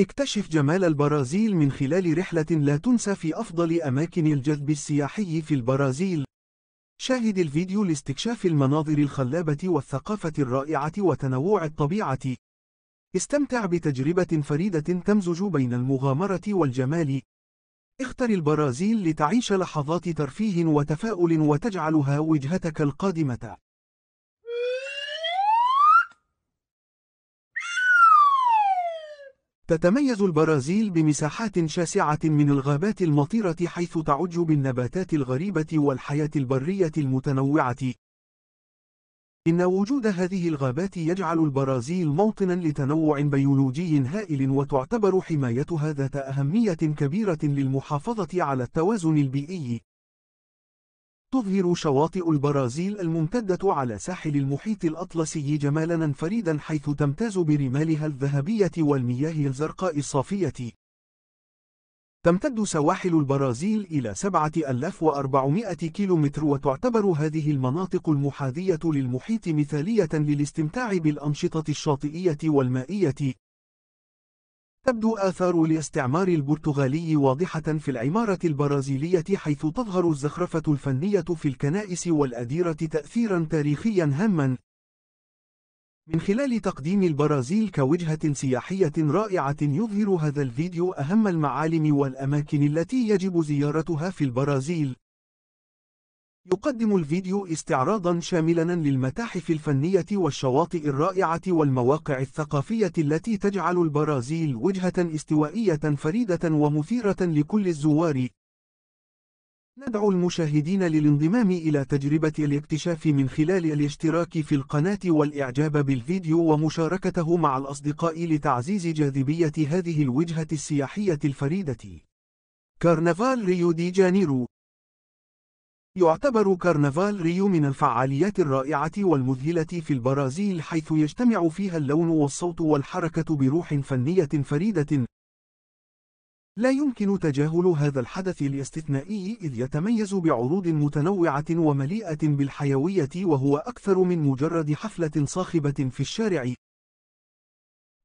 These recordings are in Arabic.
اكتشف جمال البرازيل من خلال رحلة لا تنسى في أفضل أماكن الجذب السياحي في البرازيل. شاهد الفيديو لاستكشاف المناظر الخلابة والثقافة الرائعة وتنوع الطبيعة. استمتع بتجربة فريدة تمزج بين المغامرة والجمال. اختر البرازيل لتعيش لحظات ترفيه وتفاؤل وتجعلها وجهتك القادمة. تتميز البرازيل بمساحات شاسعة من الغابات المطيرة حيث تعج بالنباتات الغريبة والحياة البرية المتنوعة. إن وجود هذه الغابات يجعل البرازيل موطنا لتنوع بيولوجي هائل وتعتبر حمايتها ذات أهمية كبيرة للمحافظة على التوازن البيئي. تظهر شواطئ البرازيل الممتدة على ساحل المحيط الأطلسي جمالا فريدا حيث تمتاز برمالها الذهبية والمياه الزرقاء الصافية. تمتد سواحل البرازيل إلى 7400 كيلومتر وتعتبر هذه المناطق المحاذية للمحيط مثالية للاستمتاع بالأنشطة الشاطئية والمائية. تبدو آثار الاستعمار البرتغالي واضحة في العمارة البرازيلية حيث تظهر الزخرفة الفنية في الكنائس والأديرة تأثيرا تاريخيا هاما من خلال تقديم البرازيل كوجهة سياحية رائعة يظهر هذا الفيديو أهم المعالم والأماكن التي يجب زيارتها في البرازيل يقدم الفيديو استعراضا شاملا للمتاحف الفنية والشواطئ الرائعة والمواقع الثقافية التي تجعل البرازيل وجهة استوائية فريدة ومثيرة لكل الزوار ندعو المشاهدين للانضمام إلى تجربة الاكتشاف من خلال الاشتراك في القناة والإعجاب بالفيديو ومشاركته مع الأصدقاء لتعزيز جاذبية هذه الوجهة السياحية الفريدة كارنفال ريو دي جانيرو يعتبر كرنفال ريو من الفعاليات الرائعة والمذهلة في البرازيل حيث يجتمع فيها اللون والصوت والحركة بروح فنية فريدة لا يمكن تجاهل هذا الحدث الاستثنائي إذ يتميز بعروض متنوعة ومليئة بالحيوية وهو أكثر من مجرد حفلة صاخبة في الشارع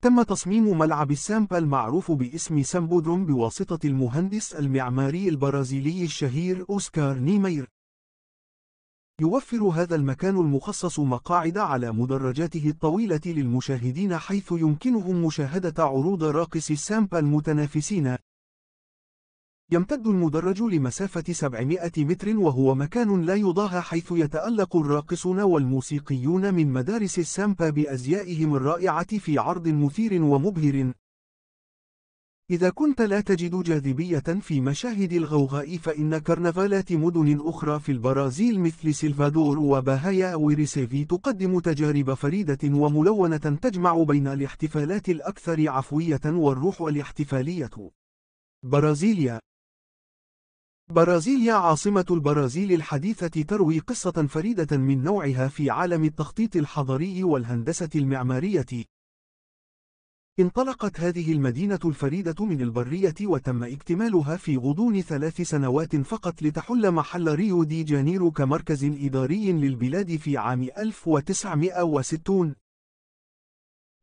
تم تصميم ملعب السامبا المعروف باسم سامبودروم بواسطة المهندس المعماري البرازيلي الشهير أوسكار نيمير يوفر هذا المكان المخصص مقاعد على مدرجاته الطويلة للمشاهدين حيث يمكنهم مشاهدة عروض راقص السامبا المتنافسين. يمتد المدرج لمسافة 700 متر وهو مكان لا يضاهى حيث يتألق الراقصون والموسيقيون من مدارس السامبا بأزيائهم الرائعة في عرض مثير ومبهر. إذا كنت لا تجد جاذبية في مشاهد الغوغاء فإن كرنفالات مدن أخرى في البرازيل مثل سلفادور وباهايا وريسيفي تقدم تجارب فريدة وملونة تجمع بين الاحتفالات الأكثر عفوية والروح الاحتفالية. برازيليا برازيليا عاصمة البرازيل الحديثة تروي قصة فريدة من نوعها في عالم التخطيط الحضري والهندسة المعمارية، انطلقت هذه المدينة الفريدة من البرية وتم اكتمالها في غضون ثلاث سنوات فقط لتحل محل ريو دي جانيرو كمركز إداري للبلاد في عام 1960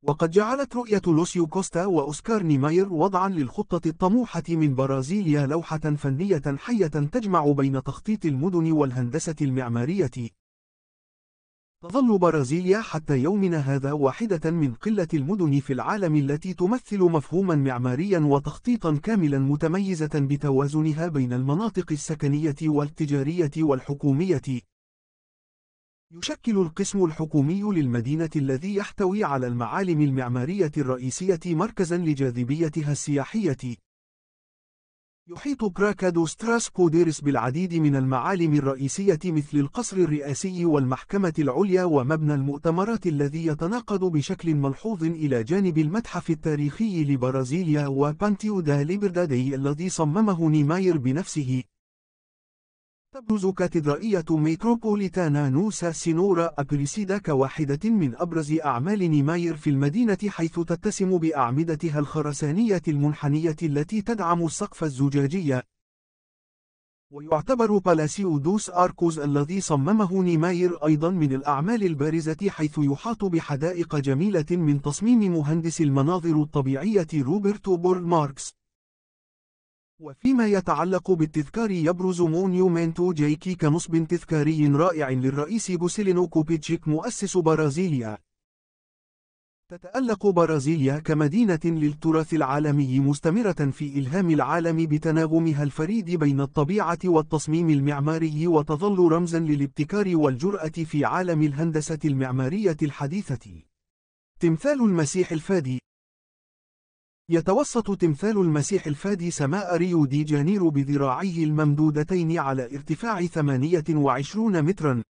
وقد جعلت رؤية لوسيو كوستا وأوسكار نيماير وضعا للخطة الطموحة من برازيليا لوحة فنية حية تجمع بين تخطيط المدن والهندسة المعمارية تظل برازيليا حتى يومنا هذا واحدة من قلة المدن في العالم التي تمثل مفهوما معماريا وتخطيطا كاملا متميزة بتوازنها بين المناطق السكنية والتجارية والحكومية. يشكل القسم الحكومي للمدينة الذي يحتوي على المعالم المعمارية الرئيسية مركزا لجاذبيتها السياحية. يحيط كراكادو ديرس بالعديد من المعالم الرئيسية مثل القصر الرئاسي والمحكمة العليا ومبنى المؤتمرات الذي يتناقض بشكل ملحوظ إلى جانب المتحف التاريخي لبرازيليا وبانتيو دا ليبردادي الذي صممه نيماير بنفسه تبرز كاتدرائية ميتروبوليتانا نوسا سينورا أبريسيدا كواحدة من أبرز أعمال نيماير في المدينة حيث تتسم بأعمدتها الخرسانية المنحنية التي تدعم السقف الزجاجي. ويعتبر بالاسيو دوس أركوز الذي صممه نيماير أيضا من الأعمال البارزة حيث يحاط بحدائق جميلة من تصميم مهندس المناظر الطبيعية روبرتو بورل ماركس. وفيما يتعلق بالتذكار يبرز مونيو مينتو جايكي كنصب تذكاري رائع للرئيس بوسيلينو كوبيتشيك مؤسس برازيليا تتألق برازيليا كمدينة للتراث العالمي مستمرة في إلهام العالم بتناغمها الفريد بين الطبيعة والتصميم المعماري وتظل رمزا للابتكار والجرأة في عالم الهندسة المعمارية الحديثة. تمثال المسيح الفادي يتوسط تمثال المسيح الفادي سماء ريو دي جانيرو بذراعيه الممدودتين على ارتفاع 28 مترا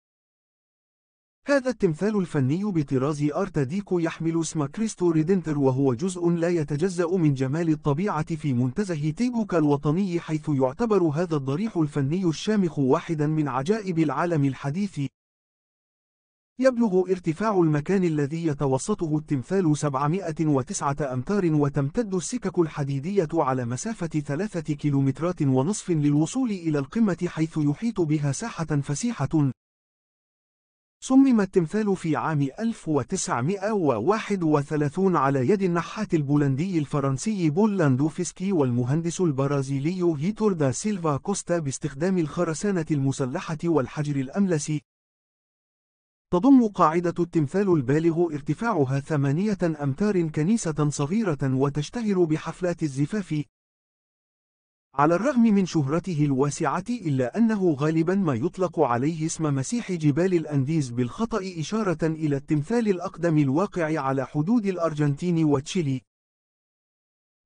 هذا التمثال الفني بطراز ديكو يحمل اسم كريستو ريدنتر وهو جزء لا يتجزأ من جمال الطبيعة في منتزه تيبوكا الوطني حيث يعتبر هذا الضريح الفني الشامخ واحدا من عجائب العالم الحديث يبلغ ارتفاع المكان الذي يتوسطه التمثال 709 أمتار وتمتد السكك الحديدية على مسافة ثلاثة كيلومترات ونصف للوصول إلى القمة حيث يحيط بها ساحة فسيحة صمم التمثال في عام 1931 على يد النحات البولندي الفرنسي بولاندوفسكي والمهندس البرازيلي هيتور دا سيلفا كوستا باستخدام الخرسانة المسلحة والحجر الأملس تضم قاعدة التمثال البالغ ارتفاعها ثمانية أمتار كنيسة صغيرة وتشتهر بحفلات الزفاف على الرغم من شهرته الواسعة إلا أنه غالبا ما يطلق عليه اسم مسيح جبال الأنديز بالخطأ إشارة إلى التمثال الأقدم الواقع على حدود الأرجنتين وتشيلي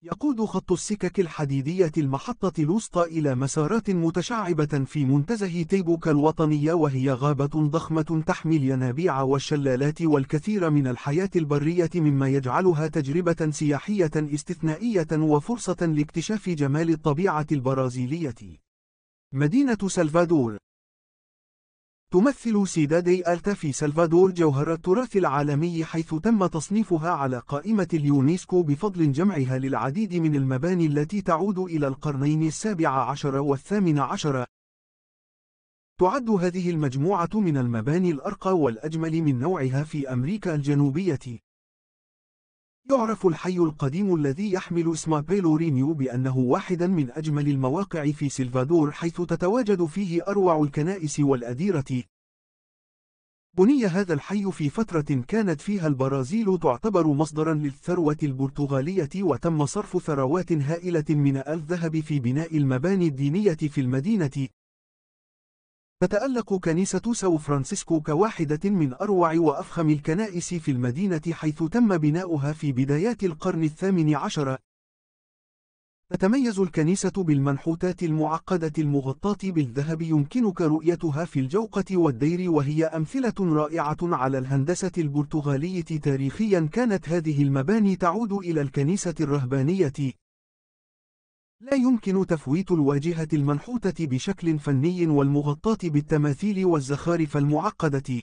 يقود خط السكك الحديدية المحطة الوسطى إلى مسارات متشعبة في منتزه تيبوك الوطنية وهي غابة ضخمة تحمي الينابيع والشلالات والكثير من الحياة البرية مما يجعلها تجربة سياحية استثنائية وفرصة لاكتشاف جمال الطبيعة البرازيلية. مدينة سلفادور تمثل سيدادي ألتا في سلفادور جوهر التراث العالمي حيث تم تصنيفها على قائمة اليونسكو بفضل جمعها للعديد من المباني التي تعود إلى القرنين السابع عشر والثامن عشر تعد هذه المجموعة من المباني الأرقى والأجمل من نوعها في أمريكا الجنوبية يعرف الحي القديم الذي يحمل اسم بيلورينيو بأنه واحدا من أجمل المواقع في سلفادور حيث تتواجد فيه أروع الكنائس والأديرة بني هذا الحي في فترة كانت فيها البرازيل تعتبر مصدرا للثروة البرتغالية وتم صرف ثروات هائلة من الذهب في بناء المباني الدينية في المدينة تتألق كنيسة ساو فرانسيسكو كواحدة من أروع وأفخم الكنائس في المدينة حيث تم بناؤها في بدايات القرن الثامن عشر تتميز الكنيسة بالمنحوتات المعقدة المغطاة بالذهب يمكنك رؤيتها في الجوقة والدير وهي أمثلة رائعة على الهندسة البرتغالية تاريخيا كانت هذه المباني تعود إلى الكنيسة الرهبانية لا يمكن تفويت الواجهة المنحوتة بشكل فني والمغطاة بالتماثيل والزخارف المعقدة.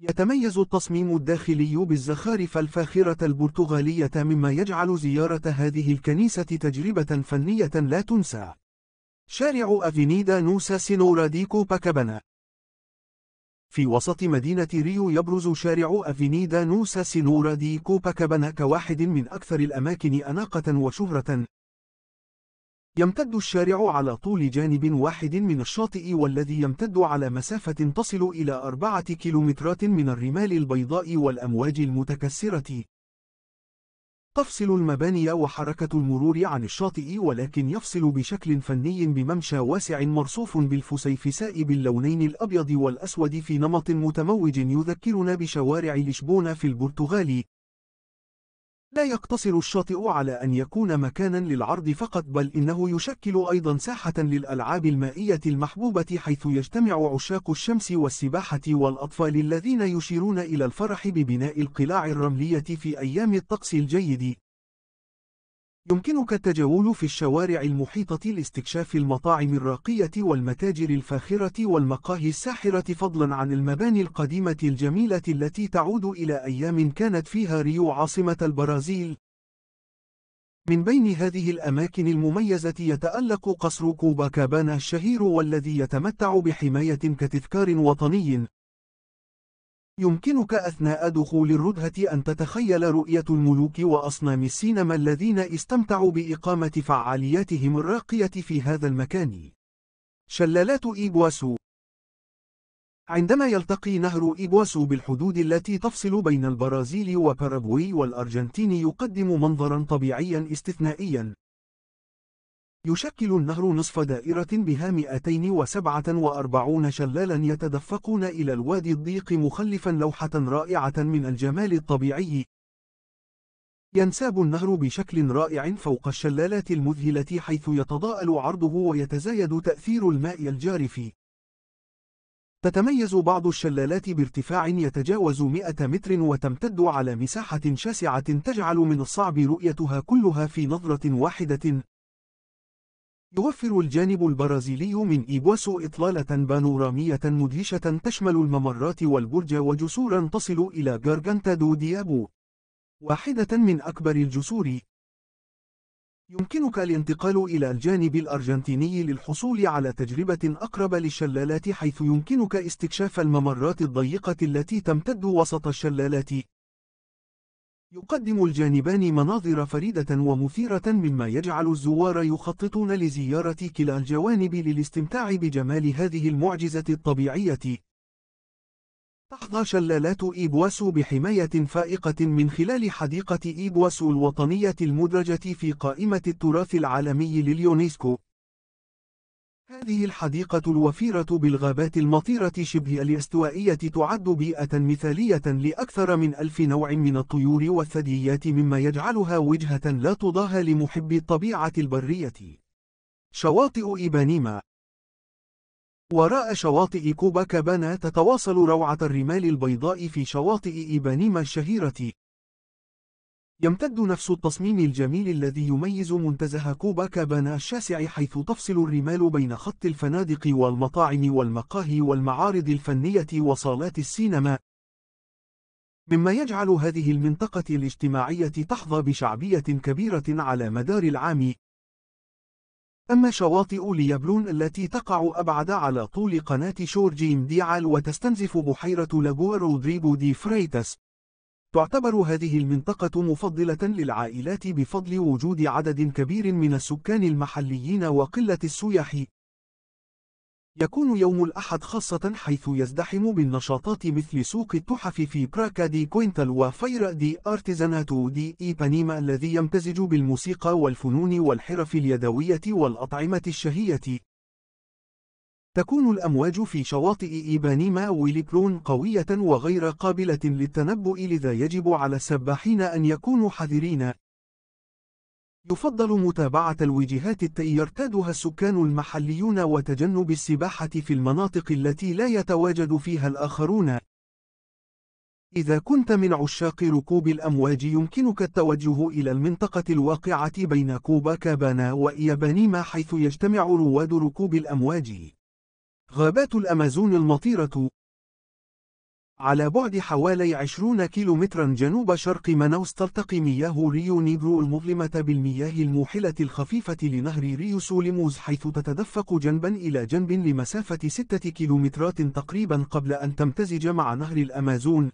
يتميز التصميم الداخلي بالزخارف الفاخرة البرتغالية مما يجعل زيارة هذه الكنيسة تجربة فنية لا تنسى. شارع أفينيدا نوسا سينوراديكو باكابانا في وسط مدينة ريو يبرز شارع أفينيدا نوسا سينورا دي كوباكابانا كواحد من أكثر الأماكن أناقة وشهرة، يمتد الشارع على طول جانب واحد من الشاطئ والذي يمتد على مسافة تصل إلى أربعة كيلومترات من الرمال البيضاء والأمواج المتكسرة تفصل المباني وحركة المرور عن الشاطئ ولكن يفصل بشكل فني بممشى واسع مرصوف بالفسيفساء باللونين الأبيض والأسود في نمط متموج يذكرنا بشوارع لشبونة في البرتغال لا يقتصر الشاطئ على أن يكون مكانا للعرض فقط بل إنه يشكل أيضا ساحة للألعاب المائية المحبوبة حيث يجتمع عشاق الشمس والسباحة والأطفال الذين يشيرون إلى الفرح ببناء القلاع الرملية في أيام الطقس الجيد يمكنك التجول في الشوارع المحيطة لاستكشاف المطاعم الراقية والمتاجر الفاخرة والمقاهي الساحرة فضلا عن المباني القديمة الجميلة التي تعود إلى أيام كانت فيها ريو عاصمة البرازيل من بين هذه الأماكن المميزة يتألق قصر كوباكابانا الشهير والذي يتمتع بحماية كتذكار وطني يمكنك أثناء دخول الردهة أن تتخيل رؤية الملوك وأصنام السينما الذين استمتعوا بإقامة فعالياتهم الراقية في هذا المكان. شلالات إيبواسو عندما يلتقي نهر إيبواسو بالحدود التي تفصل بين البرازيل وباراغواي والأرجنتين يقدم منظرا طبيعيا استثنائيا يشكل النهر نصف دائرة بها 247 شلالا يتدفقون إلى الوادي الضيق مخلفا لوحة رائعة من الجمال الطبيعي ينساب النهر بشكل رائع فوق الشلالات المذهلة حيث يتضاءل عرضه ويتزايد تأثير الماء الجارف تتميز بعض الشلالات بارتفاع يتجاوز 100 متر وتمتد على مساحة شاسعة تجعل من الصعب رؤيتها كلها في نظرة واحدة يوفر الجانب البرازيلي من إيغواسو إطلالة بانورامية مدهشة تشمل الممرات والبرج وجسورا تصل إلى جارجانتا دو ديابو واحدة من أكبر الجسور يمكنك الانتقال إلى الجانب الأرجنتيني للحصول على تجربة أقرب للشلالات حيث يمكنك استكشاف الممرات الضيقة التي تمتد وسط الشلالات يقدم الجانبان مناظر فريدة ومثيرة مما يجعل الزوار يخططون لزيارة كلا الجوانب للاستمتاع بجمال هذه المعجزة الطبيعية. تحظى شلالات إيبواسو بحماية فائقة من خلال حديقة إيبواسو الوطنية المدرجة في قائمة التراث العالمي لليونيسكو. هذه الحديقة الوفيرة بالغابات المطيرة شبه الاستوائية تعد بيئة مثالية لأكثر من ألف نوع من الطيور والثدييات مما يجعلها وجهة لا تضاهى لمحبي الطبيعة البرية. شواطئ إيبانيما وراء شواطئ كوبا كابانا تتواصل روعة الرمال البيضاء في شواطئ إيبانيما الشهيرة يمتد نفس التصميم الجميل الذي يميز منتزه كوبا كابانا الشاسع حيث تفصل الرمال بين خط الفنادق والمطاعم والمقاهي والمعارض الفنية وصالات السينما مما يجعل هذه المنطقة الاجتماعية تحظى بشعبية كبيرة على مدار العام أما شواطئ ليبلون التي تقع أبعد على طول قناة شورجيم ديعال وتستنزف بحيرة لاغوا رودريغو دي فريتس تعتبر هذه المنطقة مفضلة للعائلات بفضل وجود عدد كبير من السكان المحليين وقلة السياح. يكون يوم الأحد خاصة حيث يزدحم بالنشاطات مثل سوق التحف في براكا دي كوينتال وفيرا دي أرتزاناتو دي إيبانيما الذي يمتزج بالموسيقى والفنون والحرف اليدوية والأطعمة الشهية. تكون الأمواج في شواطئ إيبانيما ويليبرون قوية وغير قابلة للتنبؤ لذا يجب على السباحين أن يكونوا حذرين. يفضل متابعة الوجهات التي يرتادها السكان المحليون وتجنب السباحة في المناطق التي لا يتواجد فيها الآخرون. إذا كنت من عشاق ركوب الأمواج يمكنك التوجه إلى المنطقة الواقعة بين كوبا كابانا وإيابانيما حيث يجتمع رواد ركوب الأمواج. غابات الأمازون المطيرة على بعد حوالي 20 كيلومترا جنوب شرق مانوس تلتقي مياه ريو نيجرو المظلمة بالمياه الموحلة الخفيفة لنهر ريو سوليموز حيث تتدفق جنبا إلى جنب لمسافة 6 كيلومترات تقريبا قبل أن تمتزج مع نهر الأمازون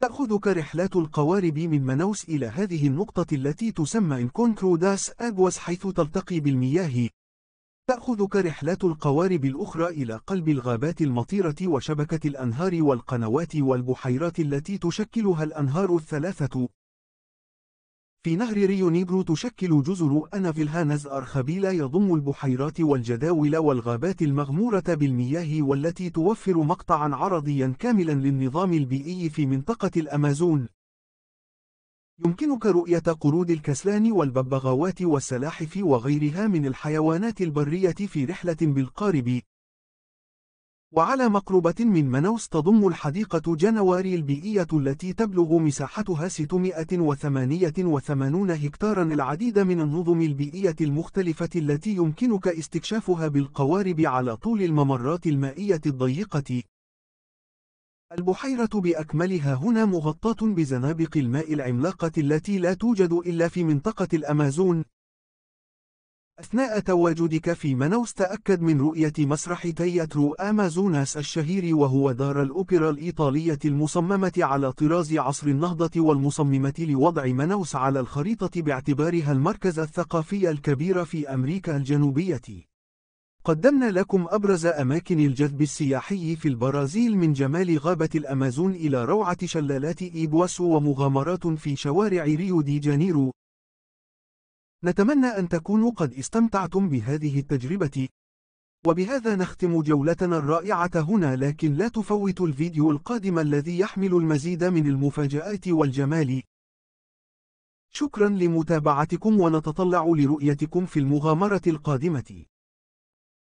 تأخذك رحلات القوارب من مانوس إلى هذه النقطة التي تسمى إنكونكرو داس أجوس حيث تلتقي بالمياه تأخذك رحلات القوارب الأخرى إلى قلب الغابات المطيرة وشبكة الأنهار والقنوات والبحيرات التي تشكلها الأنهار الثلاثة في نهر ريو نيبرو تشكل جزر أنافيلهانز أرخبيلا يضم البحيرات والجداول والغابات المغمورة بالمياه والتي توفر مقطعا عرضيا كاملا للنظام البيئي في منطقة الأمازون يمكنك رؤية قرود الكسلان والببغاوات والسلاحف وغيرها من الحيوانات البرية في رحلة بالقارب. وعلى مقربة من منوس تضم الحديقة جنواري البيئية التي تبلغ مساحتها 688 هكتارا العديد من النظم البيئية المختلفة التي يمكنك استكشافها بالقوارب على طول الممرات المائية الضيقة. البحيرة بأكملها هنا مغطاة بزنابق الماء العملاقة التي لا توجد إلا في منطقة الأمازون. أثناء تواجدك في منوس تأكد من رؤية مسرح تياترو أمازوناس الشهير وهو دار الأوبرا الإيطالية المصممة على طراز عصر النهضة والمصممة لوضع منوس على الخريطة باعتبارها المركز الثقافي الكبير في أمريكا الجنوبية. قدمنا لكم أبرز أماكن الجذب السياحي في البرازيل من جمال غابة الأمازون إلى روعة شلالات إيبواسو ومغامرات في شوارع ريو دي جانيرو. نتمنى أن تكونوا قد استمتعتم بهذه التجربة. وبهذا نختم جولتنا الرائعة هنا لكن لا تفوتوا الفيديو القادم الذي يحمل المزيد من المفاجآت والجمال. شكرا لمتابعتكم ونتطلع لرؤيتكم في المغامرة القادمة.